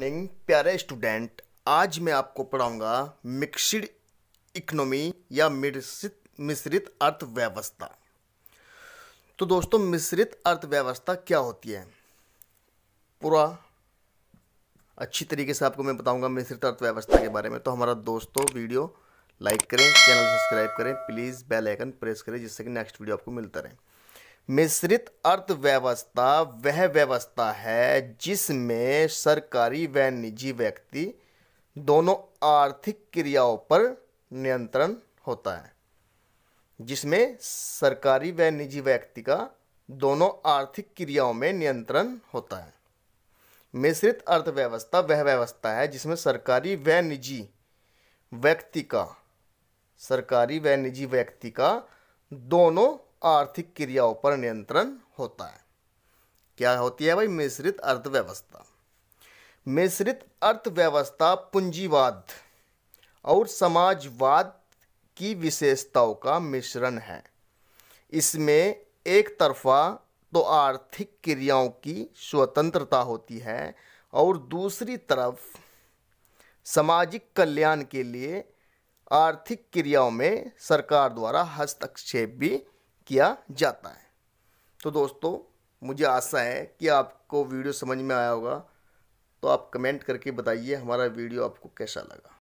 morning प्यारे student आज मैं आपको पढ़ाऊंगा मिक्सड इकोनॉमी या मिश्रित मिश्रित अर्थव्यवस्था तो दोस्तों मिश्रित अर्थव्यवस्था क्या होती है पूरा अच्छी तरीके से आपको मैं बताऊंगा मिश्रित अर्थव्यवस्था के बारे में तो हमारा दोस्तों वीडियो लाइक करें चैनल सब्सक्राइब करें प्लीज़ बेल आइकन प्रेस करें जिससे कि नेक्स्ट वीडियो आपको मिलता रहे मिश्रित अर्थव्यवस्था वह व्यवस्था है जिसमें सरकारी व निजी व्यक्ति दोनों आर्थिक क्रियाओं पर नियंत्रण होता है जिसमें सरकारी व निजी व्यक्ति का दोनों आर्थिक क्रियाओं में नियंत्रण होता है मिश्रित अर्थव्यवस्था वह व्यवस्था है जिसमें सरकारी व निजी व्यक्ति का सरकारी व निजी व्यक्ति का दोनों आर्थिक क्रियाओं पर नियंत्रण होता है क्या होती है भाई मिश्रित अर्थव्यवस्था मिश्रित अर्थव्यवस्था पूंजीवाद और समाजवाद की विशेषताओं का मिश्रण है इसमें एक तरफा तो आर्थिक क्रियाओं की स्वतंत्रता होती है और दूसरी तरफ सामाजिक कल्याण के लिए आर्थिक क्रियाओं में सरकार द्वारा हस्तक्षेप भी किया जाता है तो दोस्तों मुझे आशा है कि आपको वीडियो समझ में आया होगा तो आप कमेंट करके बताइए हमारा वीडियो आपको कैसा लगा